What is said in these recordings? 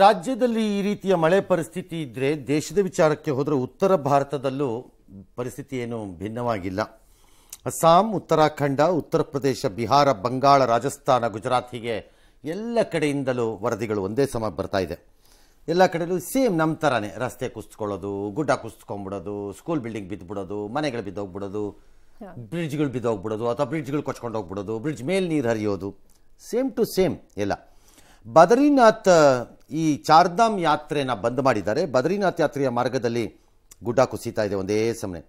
ರಾಜ್ಯದಲ್ಲಿ ಈ ರೀತಿಯ ಮಳೆ ಪರಿಸ್ಥಿತಿ ಇದ್ದರೆ ದೇಶದ ವಿಚಾರಕ್ಕೆ ಹೋದರೆ ಉತ್ತರ ಭಾರತದಲ್ಲೂ ಪರಿಸ್ಥಿತಿ ಏನು ಭಿನ್ನವಾಗಿಲ್ಲ ಅಸ್ಸಾಂ ಉತ್ತರಾಖಂಡ ಉತ್ತರ ಪ್ರದೇಶ ಬಿಹಾರ ಬಂಗಾಳ ರಾಜಸ್ಥಾನ ಗುಜರಾತ್ ಹೀಗೆ ಎಲ್ಲ ಕಡೆಯಿಂದಲೂ ವರದಿಗಳು ಒಂದೇ ಸಮ ಬರ್ತಾ ಇದೆ ಎಲ್ಲ ಕಡೆಯಲ್ಲೂ ಸೇಮ್ ನಮ್ಮ ಥರನೇ ರಸ್ತೆ ಕುಸ್ತ್ಕೊಳ್ಳೋದು ಗುಡ್ಡ ಕುಸ್ತ್ಕೊಂಡ್ಬಿಡೋದು ಸ್ಕೂಲ್ ಬಿಲ್ಡಿಂಗ್ ಬಿದ್ದುಬಿಡೋದು ಮನೆಗಳು ಬಿದ್ದೋಗ್ಬಿಡೋದು ಬ್ರಿಡ್ಜ್ಗಳು ಬಿದ್ದೋಗ್ಬಿಡೋದು ಅಥವಾ ಬ್ರಿಡ್ಜ್ಗಳು ಕೊಚ್ಕೊಂಡು ಹೋಗ್ಬಿಡೋದು ಬ್ರಿಡ್ಜ್ ಮೇಲೆ ನೀರು ಹರಿಯೋದು ಸೇಮ್ ಟು ಸೇಮ್ ಎಲ್ಲ ಬದರಿನಾಥ್ ಈ ಚಾರ್ಧಾಮ್ ಯಾತ್ರೆನ ಬಂದ್ ಮಾಡಿದ್ದಾರೆ ಬದರಿನಾಥ್ ಯಾತ್ರೆಯ ಮಾರ್ಗದಲ್ಲಿ ಗುಡ್ಡ ಕುಸಿತಾ ಇದೆ ಒಂದೇ ಸಮನೆ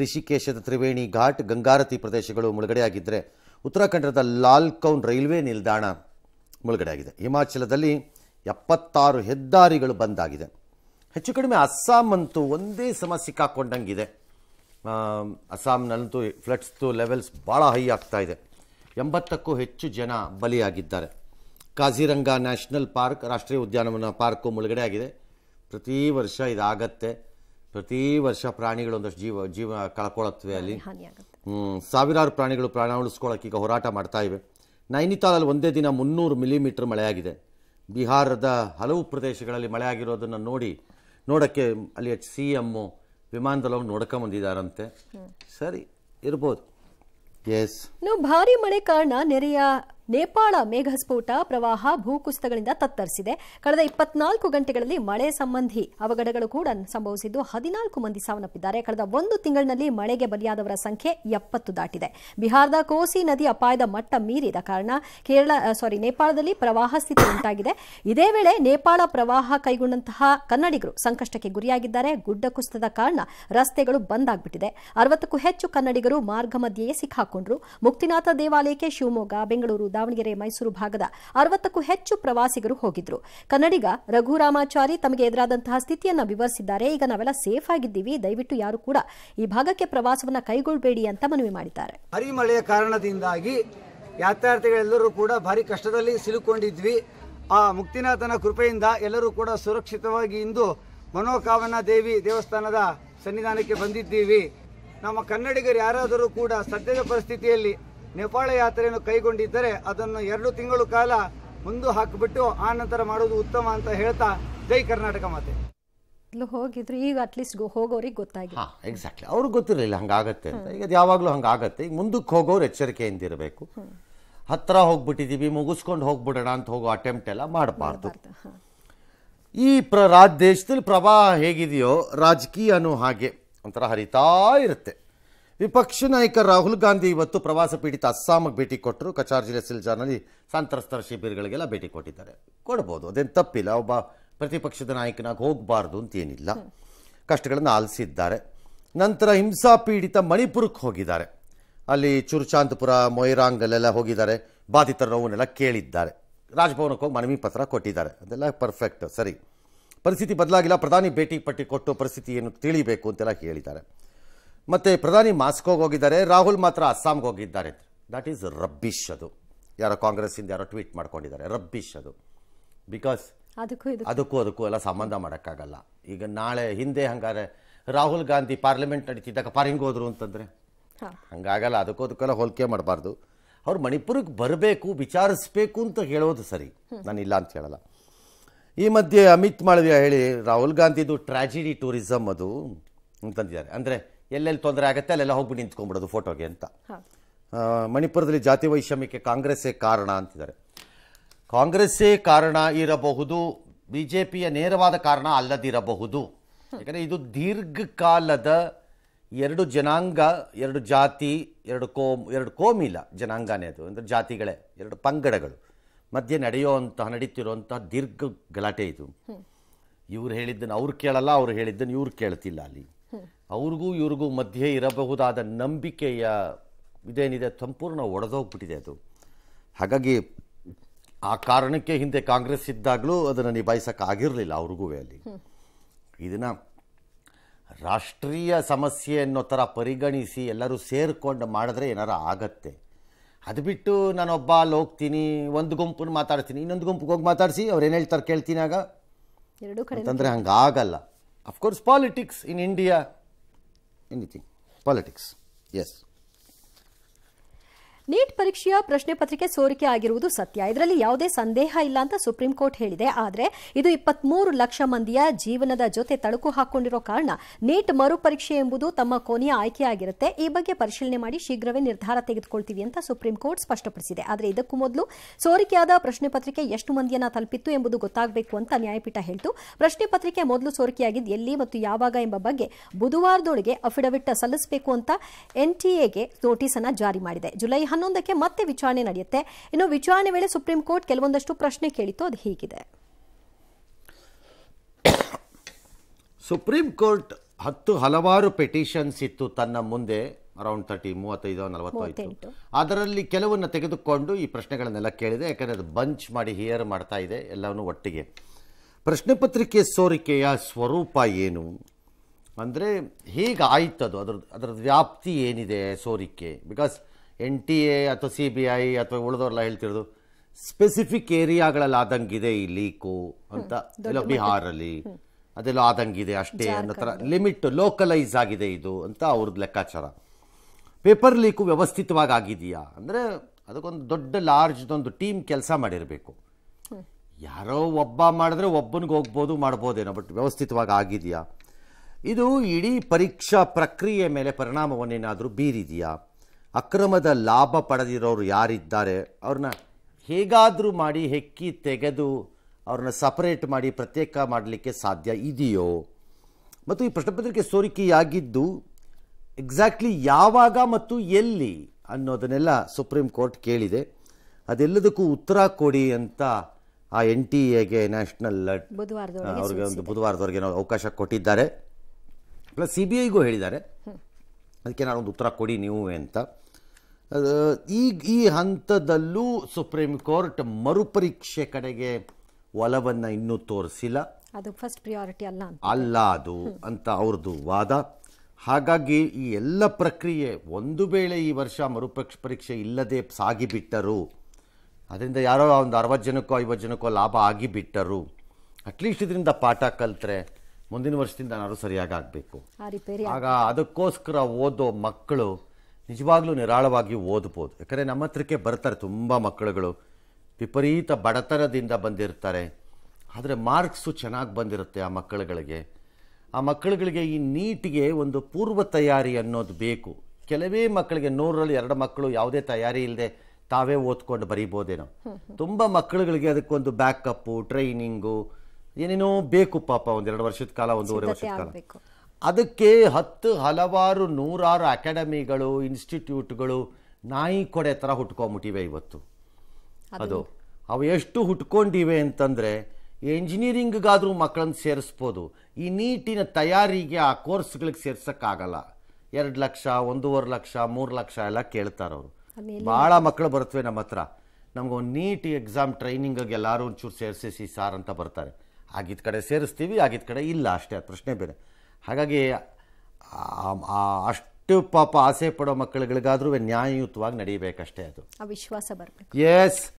ರಿಷಿಕೇಶದ ತ್ರಿವೇಣಿ ಘಾಟ್ ಗಂಗಾರತಿ ಪ್ರದೇಶಗಳು ಮುಳುಗಡೆಯಾಗಿದ್ದರೆ ಉತ್ತರಾಖಂಡದ ಲಾಲ್ಕೌನ್ ರೈಲ್ವೆ ನಿಲ್ದಾಣ ಮುಳುಗಡೆಯಾಗಿದೆ ಹಿಮಾಚಲದಲ್ಲಿ ಎಪ್ಪತ್ತಾರು ಹೆದ್ದಾರಿಗಳು ಬಂದಾಗಿದೆ ಹೆಚ್ಚು ಕಡಿಮೆ ಅಸ್ಸಾಂ ಅಂತೂ ಒಂದೇ ಸಮ ಸಿಕ್ಕಾಕೊಂಡಂಗಿದೆ ಅಸ್ಸಾಂನಲ್ಲಂತೂ ಫ್ಲಡ್ಸ್ದು ಲೆವೆಲ್ಸ್ ಭಾಳ ಹೈ ಆಗ್ತಾ ಇದೆ ಎಂಬತ್ತಕ್ಕೂ ಹೆಚ್ಚು ಜನ ಬಲಿಯಾಗಿದ್ದಾರೆ ಕಾಜಿರಂಗ ನ್ಯಾಷನಲ್ ಪಾರ್ಕ್ ರಾಷ್ಟ್ರೀಯ ಉದ್ಯಾನವನ ಪಾರ್ಕು ಮುಳುಗಡೆ ಆಗಿದೆ ಪ್ರತಿ ವರ್ಷ ಇದಾಗತ್ತೆ ಪ್ರತಿ ವರ್ಷ ಪ್ರಾಣಿಗಳು ಒಂದಷ್ಟು ಜೀವ ಜೀವ ಕಳ್ಕೊಳತ್ವೆ ಅಲ್ಲಿ ಸಾವಿರಾರು ಪ್ರಾಣಿಗಳು ಪ್ರಾಣ ಉಳಿಸ್ಕೊಳ್ಳೋಕೆ ಈಗ ಹೋರಾಟ ಮಾಡ್ತಾ ಇವೆ ನೈನಿತಾಲಲ್ಲಿ ಒಂದೇ ದಿನ ಮುನ್ನೂರು ಮಿಲಿಮೀಟರ್ ಮಳೆಯಾಗಿದೆ ಬಿಹಾರದ ಹಲವು ಪ್ರದೇಶಗಳಲ್ಲಿ ಮಳೆ ಆಗಿರೋದನ್ನು ನೋಡಿ ನೋಡೋಕ್ಕೆ ಅಲ್ಲಿ ಎಚ್ ಸಿ ಎಮ್ಮು ವಿಮಾನದಲ್ಲಿ ಸರಿ ಇರ್ಬೋದು ಎಸ್ ಭಾರಿ ಮಳೆ ಕಾರಣ ನೆರೆಯ ನೇಪಾಳ ಮೇಘಸ್ಫೋಟ ಪ್ರವಾಹ ಭೂಕುಸಿತಗಳಿಂದ ತತ್ತರಿಸಿದೆ ಕಳೆದ ಇಪ್ಪತ್ನಾಲ್ಕು ಗಂಟೆಗಳಲ್ಲಿ ಮಳೆ ಸಂಬಂಧಿ ಅವಘಡಗಳು ಕೂಡ ಸಂಭವಿಸಿದ್ದು ಹದಿನಾಲ್ಕು ಮಂದಿ ಸಾವನ್ನಪ್ಪಿದ್ದಾರೆ ಕಳೆದ ಒಂದು ತಿಂಗಳಿನಲ್ಲಿ ಮಳೆಗೆ ಬಲಿಯಾದವರ ಸಂಖ್ಯೆ ಎಪ್ಪತ್ತು ದಾಟಿದೆ ಬಿಹಾರದ ಕೋಸಿ ನದಿ ಅಪಾಯದ ಮಟ್ಟ ಮೀರಿದ ಕಾರಣ ಕೇರಳ ಸಾರಿ ನೇಪಾಳದಲ್ಲಿ ಪ್ರವಾಹ ಸ್ಥಿತಿ ಉಂಟಾಗಿದೆ ಇದೇ ವೇಳೆ ನೇಪಾಳ ಪ್ರವಾಹ ಕೈಗೊಂಡಂತಹ ಕನ್ನಡಿಗರು ಸಂಕಷ್ಟಕ್ಕೆ ಗುರಿಯಾಗಿದ್ದಾರೆ ಗುಡ್ಡ ಕುಸಿತದ ಕಾರಣ ರಸ್ತೆಗಳು ಬಂದ್ ಆಗ್ಬಿಟ್ಟಿದೆ ಅರವತ್ತಕ್ಕೂ ಹೆಚ್ಚು ಕನ್ನಡಿಗರು ಮಾರ್ಗ ಮಧ್ಯೆಯೇ ಸಿಕ್ಕಾಕೊಂಡ್ರು ಮುಕ್ತಿನಾಥ ದೇವಾಲಯಕ್ಕೆ ಶಿವಮೊಗ್ಗ ಬೆಂಗಳೂರು ದಾವಣಗೆರೆ ಮೈಸೂರು ಭಾಗದ ಅರವತ್ತಕ್ಕೂ ಹೆಚ್ಚು ಪ್ರವಾಸಿಗರು ಹೋಗಿದ್ರು ಕನ್ನಡಿಗ ರಘುರಾಮಾಚಾರಿ ತಮಗೆ ಎದುರಾದಂತಹ ಸ್ಥಿತಿಯನ್ನು ವಿವರಿಸಿದ್ದಾರೆ ಈಗ ನಾವೆಲ್ಲ ಸೇಫ್ ಆಗಿದ್ದೀವಿ ದಯವಿಟ್ಟು ಯಾರು ಕೂಡ ಈ ಭಾಗಕ್ಕೆ ಪ್ರವಾಸವನ್ನು ಕೈಗೊಳ್ಳಬೇಡಿ ಅಂತ ಮನವಿ ಮಾಡಿದ್ದಾರೆ ಭಾರಿ ಮಳೆಯ ಕಾರಣದಿಂದಾಗಿ ಯಾತ್ರಾರ್ಥಿಗಳೆಲ್ಲರೂ ಕೂಡ ಭಾರಿ ಕಷ್ಟದಲ್ಲಿ ಸಿಲುಕೊಂಡಿದ್ವಿ ಆ ಮುಕ್ತಿನಾಥನ ಕೃಪೆಯಿಂದ ಎಲ್ಲರೂ ಕೂಡ ಸುರಕ್ಷಿತವಾಗಿ ಇಂದು ಮನೋಕಾಮನ ದೇವಿ ದೇವಸ್ಥಾನದ ಸನ್ನಿಧಾನಕ್ಕೆ ಬಂದಿದ್ದೀವಿ ನಮ್ಮ ಕನ್ನಡಿಗರು ಯಾರಾದರೂ ಕೂಡ ಸದ್ಯದ ಪರಿಸ್ಥಿತಿಯಲ್ಲಿ ನೇಪಾಳ ಯಾತ್ರೆಯನ್ನು ಕೈಗೊಂಡಿದ್ದರೆ ಅದನ್ನು ಎರಡು ತಿಂಗಳು ಕಾಲ ಮುಂದೆ ಹಾಕಿಬಿಟ್ಟು ಆ ನಂತರ ಮಾಡೋದು ಉತ್ತಮ ಅಂತ ಹೇಳ್ತಾ ಜೈ ಕರ್ನಾಟಕ ಮಾತೆ ಹೋಗಿದ್ರು ಈಗ ಅಟ್ಲೀಸ್ಟ್ ಹೋಗೋರಿಗೆ ಗೊತ್ತಾಗಿದೆ ಎಕ್ಸಾಕ್ಟ್ಲಿ ಅವ್ರಿಗೆ ಗೊತ್ತಿರಲಿಲ್ಲ ಹಂಗಾಗತ್ತೆ ಅಂತ ಈಗ ಅದು ಯಾವಾಗಲೂ ಹಂಗಾಗತ್ತೆ ಈಗ ಮುಂದಕ್ಕೆ ಹೋಗೋರು ಎಚ್ಚರಿಕೆಯಿಂದ ಇರಬೇಕು ಹತ್ತಿರ ಹೋಗ್ಬಿಟ್ಟಿದ್ದೀವಿ ಮುಗಿಸ್ಕೊಂಡು ಹೋಗ್ಬಿಡೋಣ ಅಂತ ಹೋಗೋ ಅಟೆಂಪ್ಟ್ ಎಲ್ಲ ಮಾಡಬಾರ್ದು ಈ ಪ್ರ ರಾಜ್ಯ ದೇಶದಲ್ಲಿ ಪ್ರವಾಹ ಹೇಗಿದೆಯೋ ರಾಜಕೀಯನೂ ಹಾಗೆ ಒಂಥರ ಹರಿತಾ ಇರುತ್ತೆ ವಿಪಕ್ಷ ನಾಯಕ ರಾಹುಲ್ ಗಾಂಧಿ ಇವತ್ತು ಪ್ರವಾಸ ಪೀಡಿತ ಭೇಟಿ ಕೊಟ್ಟರು ಕಚಾರ್ ಜಿಲ್ಲೆ ಸಿಲ್ಜಾರ್ನಲ್ಲಿ ಸಂತ್ರಸ್ತರ ಶಿಬಿರಗಳಿಗೆಲ್ಲ ಭೇಟಿ ಕೊಟ್ಟಿದ್ದಾರೆ ಕೊಡ್ಬೋದು ಅದೇನು ತಪ್ಪಿಲ್ಲ ಒಬ್ಬ ಪ್ರತಿಪಕ್ಷದ ನಾಯಕನಾಗಿ ಹೋಗಬಾರ್ದು ಅಂತ ಏನಿಲ್ಲ ಕಷ್ಟಗಳನ್ನು ಆಲಿಸಿದ್ದಾರೆ ನಂತರ ಹಿಂಸಾ ಪೀಡಿತ ಮಣಿಪುರಕ್ಕೆ ಹೋಗಿದ್ದಾರೆ ಅಲ್ಲಿ ಚುರ್ಚಾಂತಪುರ ಮೊಯ್ರಾಂಗಲ್ಲೆಲ್ಲ ಹೋಗಿದ್ದಾರೆ ಬಾಧಿತರ ಕೇಳಿದ್ದಾರೆ ರಾಜಭವನಕ್ಕೆ ಹೋಗಿ ಮನವಿ ಪತ್ರ ಕೊಟ್ಟಿದ್ದಾರೆ ಅದೆಲ್ಲ ಪರ್ಫೆಕ್ಟ್ ಸರಿ ಪರಿಸ್ಥಿತಿ ಬದಲಾಗಿಲ್ಲ ಪ್ರಧಾನಿ ಭೇಟಿ ಪಟ್ಟಿ ಕೊಟ್ಟು ಪರಿಸ್ಥಿತಿ ಏನು ತಿಳಿಬೇಕು ಅಂತೆಲ್ಲ ಹೇಳಿದ್ದಾರೆ ಮತ್ತು ಪ್ರಧಾನಿ ಮಾಸ್ಕೋಗೆ ಹೋಗಿದ್ದಾರೆ ರಾಹುಲ್ ಮಾತ್ರ ಅಸ್ಸಾಂಗೆ ಹೋಗಿದ್ದಾರೆ ದಟ್ ಈಸ್ ರಬ್ಬಿಶ್ ಅದು ಯಾರೋ ಕಾಂಗ್ರೆಸ್ಸಿಂದ ಯಾರೋ ಟ್ವೀಟ್ ಮಾಡ್ಕೊಂಡಿದ್ದಾರೆ ರಬ್ಬಿಶ್ ಅದು ಬಿಕಾಸ್ ಅದಕ್ಕೂ ಅದಕ್ಕೂ ಅದಕ್ಕೂ ಎಲ್ಲ ಸಂಬಂಧ ಮಾಡೋಕ್ಕಾಗಲ್ಲ ಈಗ ನಾಳೆ ಹಿಂದೆ ಹಂಗಾರೆ ರಾಹುಲ್ ಗಾಂಧಿ ಪಾರ್ಲಿಮೆಂಟ್ ನಡೀತಿದ್ದಾಗ ಪಾರಿಂಗ್ ಹೋದ್ರು ಅಂತಂದರೆ ಹಂಗಾಗಲ್ಲ ಅದಕ್ಕೂ ಅದಕ್ಕೆಲ್ಲ ಹೋಲಿಕೆ ಮಾಡಬಾರ್ದು ಅವ್ರು ಮಣಿಪುರಕ್ಕೆ ಬರಬೇಕು ವಿಚಾರಿಸ್ಬೇಕು ಅಂತ ಹೇಳೋದು ಸರಿ ನಾನು ಇಲ್ಲ ಅಂತ ಹೇಳಲ್ಲ ಈ ಮಧ್ಯೆ ಅಮಿತ್ ಮಾಳವಿಯ ಹೇಳಿ ರಾಹುಲ್ ಗಾಂಧಿದು ಟ್ರಾಜಿಡಿ ಟೂರಿಸಮ್ ಅದು ಅಂತಂದಿದ್ದಾರೆ ಅಂದರೆ ಎಲ್ಲೆಲ್ಲಿ ತೊಂದರೆ ಆಗುತ್ತೆ ಅಲ್ಲೆಲ್ಲ ಹೋಗಿ ನಿಂತ್ಕೊಂಡ್ಬಿಡೋದು ಫೋಟೋಗೆ ಅಂತ ಮಣಿಪುರದಲ್ಲಿ ಜಾತಿ ವೈಷಮ್ಯಕ್ಕೆ ಕಾಂಗ್ರೆಸ್ಸೇ ಕಾರಣ ಅಂತಿದ್ದಾರೆ ಕಾಂಗ್ರೆಸ್ಸೇ ಕಾರಣ ಇರಬಹುದು ಬಿ ಜೆ ಪಿಯ ನೇರವಾದ ಕಾರಣ ಅಲ್ಲದಿರಬಹುದು ಯಾಕಂದರೆ ಇದು ದೀರ್ಘಕಾಲದ ಎರಡು ಜನಾಂಗ ಎರಡು ಜಾತಿ ಎರಡು ಕೋಮ್ ಎರಡು ಕೋಮಿಲ್ಲ ಜನಾಂಗನೇ ಅದು ಅಂದರೆ ಜಾತಿಗಳೇ ಎರಡು ಪಂಗಡಗಳು ಮಧ್ಯೆ ನಡೆಯುವಂತಹ ನಡೀತಿರುವಂತಹ ದೀರ್ಘ ಗಲಾಟೆ ಇದು ಇವ್ರು ಹೇಳಿದ್ದನ್ನು ಅವ್ರು ಕೇಳಲ್ಲ ಅವ್ರು ಹೇಳಿದ್ದನ್ನು ಇವ್ರು ಕೇಳ್ತಿಲ್ಲ ಅಲ್ಲಿ ಅವ್ರಿಗೂ ಇವ್ರಿಗೂ ಮಧ್ಯೆ ಇರಬಹುದಾದ ನಂಬಿಕೆಯ ಇದೇನಿದೆ ಸಂಪೂರ್ಣ ಒಡೆದೋಗ್ಬಿಟ್ಟಿದೆ ಅದು ಹಾಗಾಗಿ ಆ ಕಾರಣಕ್ಕೆ ಹಿಂದೆ ಕಾಂಗ್ರೆಸ್ ಇದ್ದಾಗಲೂ ಅದನ್ನು ಆಗಿರಲಿಲ್ಲ ಅವ್ರಿಗೂ ಅಲ್ಲಿ ಇದನ್ನು ರಾಷ್ಟ್ರೀಯ ಸಮಸ್ಯೆ ಅನ್ನೋ ಥರ ಪರಿಗಣಿಸಿ ಎಲ್ಲರೂ ಸೇರಿಕೊಂಡು ಮಾಡಿದ್ರೆ ಏನಾರು ಆಗತ್ತೆ ಅದು ಬಿಟ್ಟು ನಾನೊಬ್ಬ ಅಲ್ಲಿ ಹೋಗ್ತೀನಿ ಒಂದು ಗುಂಪನ್ನು ಮಾತಾಡ್ತೀನಿ ಇನ್ನೊಂದು ಗುಂಪಿಗೆ ಹೋಗಿ ಮಾತಾಡಿಸಿ ಅವ್ರು ಏನು ಹೇಳ್ತಾರೆ ಕೇಳ್ತೀನಿ ಆಗ ಅಂತಂದರೆ ಹಂಗಾಗಲ್ಲ of course politics in India anything politics yes NEET ಪರೀಕ್ಷೆಯ ಪ್ರಶ್ನೆ ಪತ್ರಿಕೆ ಸೋರಿಕೆ ಆಗಿರುವುದು ಸತ್ಯ ಇದರಲ್ಲಿ ಯಾವುದೇ ಸಂದೇಹ ಇಲ್ಲ ಅಂತ ಸುಪ್ರೀಂ ಕೋರ್ಟ್ ಹೇಳಿದೆ ಆದರೆ ಇದು ಇಪ್ಪತ್ಮೂರು ಲಕ್ಷ ಮಂದಿಯ ಜೀವನದ ಜೊತೆ ತಳುಕು ಹಾಕೊಂಡಿರೋ ಕಾರಣ ನೀಟ್ ಮರುಪರೀಕ್ಷೆ ಎಂಬುದು ತಮ್ಮ ಕೊನೆಯ ಆಯ್ಕೆಯಾಗಿರುತ್ತೆ ಈ ಬಗ್ಗೆ ಪರಿಶೀಲನೆ ಮಾಡಿ ಶೀಘ್ರವೇ ನಿರ್ಧಾರ ತೆಗೆದುಕೊಳ್ತೀವಿ ಅಂತ ಸುಪ್ರೀಂ ಕೋರ್ಟ್ ಸ್ಪಷ್ಟಪಡಿಸಿದೆ ಆದರೆ ಇದಕ್ಕೂ ಮೊದಲು ಸೋರಿಕೆಯಾದ ಪ್ರಶ್ನೆ ಪತ್ರಿಕೆ ಎಷ್ಟು ಮಂದಿಯನ್ನ ತಲುಪಿತ್ತು ಎಂಬುದು ಗೊತ್ತಾಗಬೇಕು ಅಂತ ನ್ಯಾಯಪೀಠ ಹೇಳಿತು ಪ್ರಶ್ನೆ ಪತ್ರಿಕೆ ಮೊದಲು ಸೋರಿಕೆಯಾಗಿದ್ದು ಎಲ್ಲಿ ಮತ್ತು ಯಾವಾಗ ಎಂಬ ಬಗ್ಗೆ ಬುಧವಾರದೊಳಗೆ ಅಫಿಡವಿಟ್ ಸಲ್ಲಿಸಬೇಕು ಅಂತ ಎನ್ಟಿಎಗೆ ನೋಟಿಸ್ ಅನ್ನು ಜಾರಿ ಮಾಡಿದೆ ಜುಲೈ ಹನ್ನೊಂದಕ್ಕೆ ಮತ್ತೆ ವಿಚಾರಣೆ ನಡೆಯುತ್ತೆ ಇನ್ನು ವಿಚಾರಣೆ ವೇಳೆ ಸುಪ್ರೀಂ ಕೋರ್ಟ್ ಕೆಲವೊಂದಷ್ಟು ಪ್ರಶ್ನೆ ಕೇಳಿತು ಅದು ಹೀಗಿದೆ ಸುಪ್ರೀಂ ಕೋರ್ಟ್ ಹತ್ತು ಹಲವಾರು ಪೆಟಿಷನ್ಸ್ ಇತ್ತು ತನ್ನ ಮುಂದೆ ಅರೌಂಡ್ ತರ್ಟಿ ಮೂವತ್ತೈದು ನಲವತ್ತೈದು ಅದರಲ್ಲಿ ಕೆಲವನ್ನ ತೆಗೆದುಕೊಂಡು ಈ ಪ್ರಶ್ನೆಗಳನ್ನೆಲ್ಲ ಕೇಳಿದೆ ಯಾಕಂದ್ರೆ ಅದು ಬಂಚ್ ಮಾಡಿ ಹಿಯರ್ ಮಾಡ್ತಾ ಇದೆ ಎಲ್ಲವನ್ನು ಒಟ್ಟಿಗೆ ಪ್ರಶ್ನೆ ಪತ್ರಿಕೆ ಸೋರಿಕೆಯ ಸ್ವರೂಪ ಏನು ಅಂದರೆ ಆಯ್ತದು ಅದ್ರ ಅದರ ವ್ಯಾಪ್ತಿ ಏನಿದೆ ಸೋರಿಕೆ ಬಿಕಾಸ್ ಎನ್ ಟಿ ಎ ಅಥವಾ ಸಿ ಬಿ ಐ ಅಥವಾ ಉಳಿದವರೆಲ್ಲ ಹೇಳ್ತಿರೋದು ಸ್ಪೆಸಿಫಿಕ್ ಏರಿಯಾಗಳಲ್ಲಿ ಆದಂಗಿದೆ ಈ ಲೀಕು ಅಂತ ಇಲ್ಲ ಬಿಹಾರಲ್ಲಿ ಅದೆಲ್ಲ ಆದಂಗಿದೆ ಅಷ್ಟೇ ಅನ್ನೋ ಥರ ಲಿಮಿಟ್ ಲೋಕಲೈಸ್ ಆಗಿದೆ ಇದು ಅಂತ ಅವ್ರದ್ದು ಲೆಕ್ಕಾಚಾರ ಪೇಪರ್ ಲೀಕು ವ್ಯವಸ್ಥಿತವಾಗಿ ಆಗಿದೆಯಾ ಅಂದರೆ ಅದಕ್ಕೊಂದು ದೊಡ್ಡ ಲಾರ್ಜ್ದೊಂದು ಟೀಮ್ ಕೆಲಸ ಮಾಡಿರಬೇಕು ಯಾರೋ ಒಬ್ಬ ಮಾಡಿದ್ರೆ ಒಬ್ಬನಿಗೆ ಹೋಗ್ಬೋದು ಮಾಡ್ಬೋದೇನೋ ಬಟ್ ವ್ಯವಸ್ಥಿತವಾಗಿ ಆಗಿದೆಯಾ ಇದು ಇಡೀ ಪರೀಕ್ಷಾ ಪ್ರಕ್ರಿಯೆ ಮೇಲೆ ಪರಿಣಾಮವನ್ನೇನಾದರೂ ಬೀರಿದೆಯಾ ಅಕ್ರಮದ ಲಾಭ ಪಡೆದಿರೋರು ಯಾರಿದ್ದಾರೆ ಅವ್ರನ್ನ ಹೇಗಾದರೂ ಮಾಡಿ ಹೆಕ್ಕಿ ತೆಗೆದು ಅವ್ರನ್ನ ಸಪರೇಟ್ ಮಾಡಿ ಪ್ರತ್ಯೇಕ ಮಾಡಲಿಕ್ಕೆ ಸಾಧ್ಯ ಇದೆಯೋ ಮತ್ತು ಈ ಪ್ರಶ್ನೆಪತ್ರಿಕೆ ಸೋರಿಕೆಯಾಗಿದ್ದು ಎಕ್ಸಾಕ್ಟ್ಲಿ ಯಾವಾಗ ಮತ್ತು ಎಲ್ಲಿ ಅನ್ನೋದನ್ನೆಲ್ಲ ಸುಪ್ರೀಂ ಕೋರ್ಟ್ ಕೇಳಿದೆ ಅದೆಲ್ಲದಕ್ಕೂ ಉತ್ತರ ಕೊಡಿ ಅಂತ ಆ ಎನ್ ಟಿ ಎಗೆ ನ್ಯಾಷನಲ್ ಅವ್ರಿಗೆ ಒಂದು ಬುಧವಾರದವರೆಗೆ ಅವಕಾಶ ಕೊಟ್ಟಿದ್ದಾರೆ ಪ್ಲಸ್ ಸಿ ಬಿ ಐಗೂ ಹೇಳಿದ್ದಾರೆ ಅದಕ್ಕೆ ನಾನೊಂದು ಉತ್ತರ ಕೊಡಿ ನೀವು ಅಂತ ಈಗ ಈ ಹಂತದಲ್ಲೂ ಸುಪ್ರೀಂ ಕೋರ್ಟ್ ಮರುಪರೀಕ್ಷೆ ಕಡೆಗೆ ಒಲವನ್ನು ಇನ್ನೂ ತೋರಿಸಿಲ್ಲ ಅದು ಫಸ್ಟ್ ಪ್ರಿಯಾರಿಟಿ ಅಲ್ಲ ಅಲ್ಲ ಅದು ಅಂತ ಅವ್ರದ್ದು ವಾದ ಹಾಗಾಗಿ ಈ ಎಲ್ಲ ಪ್ರಕ್ರಿಯೆ ಒಂದು ವೇಳೆ ಈ ವರ್ಷ ಮರುಪಕ್ಷ ಪರೀಕ್ಷೆ ಇಲ್ಲದೆ ಸಾಗಿಬಿಟ್ಟರು ಅದರಿಂದ ಯಾರೋ ಒಂದು ಅರವತ್ತು ಜನಕ್ಕೋ ಐವತ್ತು ಜನಕ್ಕೋ ಲಾಭ ಆಗಿಬಿಟ್ಟರು ಅಟ್ಲೀಸ್ಟ್ ಇದರಿಂದ ಪಾಠ ಕಲ್ತ್ರೆ ಮುಂದಿನ ವರ್ಷದಿಂದ ಏನಾದ್ರು ಸರಿಯಾಗಿ ಆಗಬೇಕು ಆಗ ಅದಕ್ಕೋಸ್ಕರ ಓದೋ ಮಕ್ಕಳು ನಿಜವಾಗ್ಲೂ ನಿರಾಳವಾಗಿ ಓದ್ಬೋದು ಯಾಕಂದರೆ ನಮ್ಮ ಹತ್ರಕ್ಕೆ ಬರ್ತಾರೆ ತುಂಬ ಮಕ್ಕಳುಗಳು ವಿಪರೀತ ಬಡತನದಿಂದ ಬಂದಿರ್ತಾರೆ ಆದರೆ ಮಾರ್ಕ್ಸು ಚೆನ್ನಾಗಿ ಬಂದಿರುತ್ತೆ ಆ ಮಕ್ಕಳುಗಳಿಗೆ ಆ ಮಕ್ಕಳುಗಳಿಗೆ ಈ ನೀಟಿಗೆ ಒಂದು ಪೂರ್ವ ತಯಾರಿ ಅನ್ನೋದು ಬೇಕು ಕೆಲವೇ ಮಕ್ಕಳಿಗೆ ನೂರರಲ್ಲಿ ಎರಡು ಮಕ್ಕಳು ಯಾವುದೇ ತಯಾರಿ ಇಲ್ಲದೆ ತಾವೇ ಓದ್ಕೊಂಡು ಬರೀಬೋದೇನೋ ತುಂಬ ಮಕ್ಕಳುಗಳಿಗೆ ಅದಕ್ಕೊಂದು ಬ್ಯಾಕಪ್ಪು ಟ್ರೈನಿಂಗು ಏನೇನೋ ಬೇಕು ಪಾಪ ಎರಡು ವರ್ಷದ ಕಾಲ ಒಂದೂವರೆ ವರ್ಷದ ಕಾಲ ಅದಕ್ಕೆ ಹತ್ತು ಹಲವಾರು ನೂರಾರು ಅಕಾಡೆಮಿಗಳು ಇನ್ಸ್ಟಿಟ್ಯೂಟ್ಗಳು ನಾಯಿ ಕೊಡೆ ಥರ ಹುಟ್ಕೊಂಬಿಟ್ಟಿವೆ ಇವತ್ತು ಅದು ಅವು ಎಷ್ಟು ಹುಟ್ಕೊಂಡಿವೆ ಅಂತಂದರೆ ಎಂಜಿನಿಯರಿಂಗ್ಗಾದರೂ ಮಕ್ಕಳನ್ನ ಸೇರಿಸ್ಬೋದು ಈ ನೀಟಿನ ತಯಾರಿಗೆ ಆ ಕೋರ್ಸ್ಗಳಿಗೆ ಸೇರ್ಸೋಕ್ಕಾಗಲ್ಲ ಎರಡು ಲಕ್ಷ ಒಂದೂವರೆ ಲಕ್ಷ ಮೂರು ಲಕ್ಷ ಎಲ್ಲ ಕೇಳ್ತಾರವರು ಭಾಳ ಮಕ್ಕಳು ಬರ್ತವೆ ನಮ್ಮ ಹತ್ರ ನಮ್ಗೊಂದು ನೀಟ್ ಎಕ್ಸಾಮ್ ಟ್ರೈನಿಂಗಾಗಿ ಎಲ್ಲರೂ ಒಂಚೂರು ಸೇರಿಸಿ ಸಾರ್ ಅಂತ ಬರ್ತಾರೆ ಆಗಿದ್ದ ಕಡೆ ಸೇರಿಸ್ತೀವಿ ಆಗಿದ್ದ ಕಡೆ ಇಲ್ಲ ಅಷ್ಟೇ ಪ್ರಶ್ನೆ ಬೇರೆ ಹಾಗಾಗಿ ಅಷ್ಟು ಪಾಪ ಆಸೆ ಪಡೋ ಮಕ್ಕಳುಗಳಿಗಾದ್ರೂ ನ್ಯಾಯಯುತವಾಗಿ ನಡೀಬೇಕಷ್ಟೇ ಅದು ವಿಶ್ವಾಸ ಬರಬೇಕು ಎಸ್